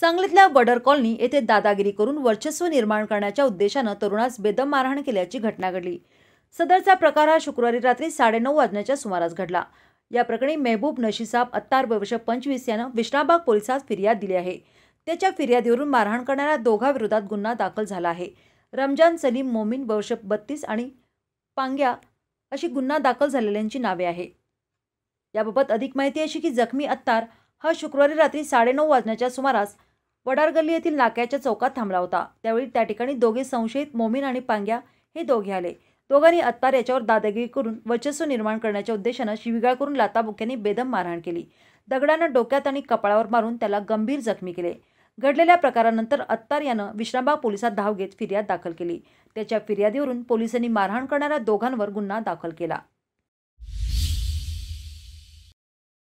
सांगलीतल्या बडर कॉलनी येथे दादागिरी करून वर्चस्व निर्माण करण्याच्या उद्देशानं तरुणास बेदम मारहाण केल्याची घटना घडली सदरचा प्रकार हा शुक्रवारी रात्री साडेनऊ वाजण्याच्या सुमारास घडला या प्रकरणी मेहबूब नशीसाब अत्तार वर्ष पंचवीस यानं विश्रामबाग पोलिसात फिर्याद दिली आहे त्याच्या फिर्यादीवरून मारहाण करणाऱ्या दोघांविरोधात गुन्हा दाखल झाला आहे रमजान सलीम मोमीन वर्ष बत्तीस आणि पांग्या अशी गुन्हा दाखल झालेल्यांची नावे आहे याबाबत अधिक माहिती अशी की जखमी अत्तार हा शुक्रवारी रात्री साडेनऊ वाजण्याच्या सुमारास वडार गल्ली येथील नाक्याच्या चौकात थांबला होता त्यावेळी त्या ठिकाणी दोघे संशयित मोमीन आणि पांग्या हे दोघे आले दोघांनी अत्तार याच्यावर दादागिरी करून वचस्व निर्माण करण्याच्या उद्देशानं शिविगाळ करून लाताबुक्यांनी बेदम मारहाण केली दगडानं डोक्यात आणि कपाळावर मारून त्याला गंभीर जखमी केले घडलेल्या प्रकारानंतर अत्तार यानं विश्रामबाग पोलिसात धाव घेत फिर्याद दाखल केली त्याच्या फिर्यादीवरून पोलिसांनी मारहाण करणाऱ्या दोघांवर गुन्हा दाखल केला